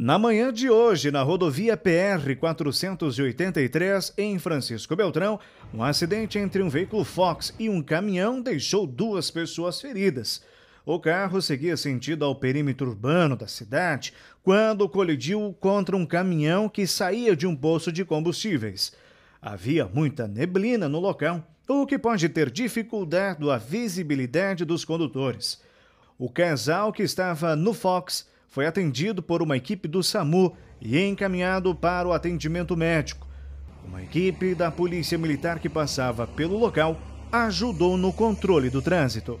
Na manhã de hoje, na rodovia PR 483, em Francisco Beltrão, um acidente entre um veículo Fox e um caminhão deixou duas pessoas feridas. O carro seguia sentido ao perímetro urbano da cidade quando colidiu contra um caminhão que saía de um poço de combustíveis. Havia muita neblina no local, o que pode ter dificultado a visibilidade dos condutores. O casal que estava no Fox foi atendido por uma equipe do SAMU e encaminhado para o atendimento médico. Uma equipe da Polícia Militar que passava pelo local ajudou no controle do trânsito.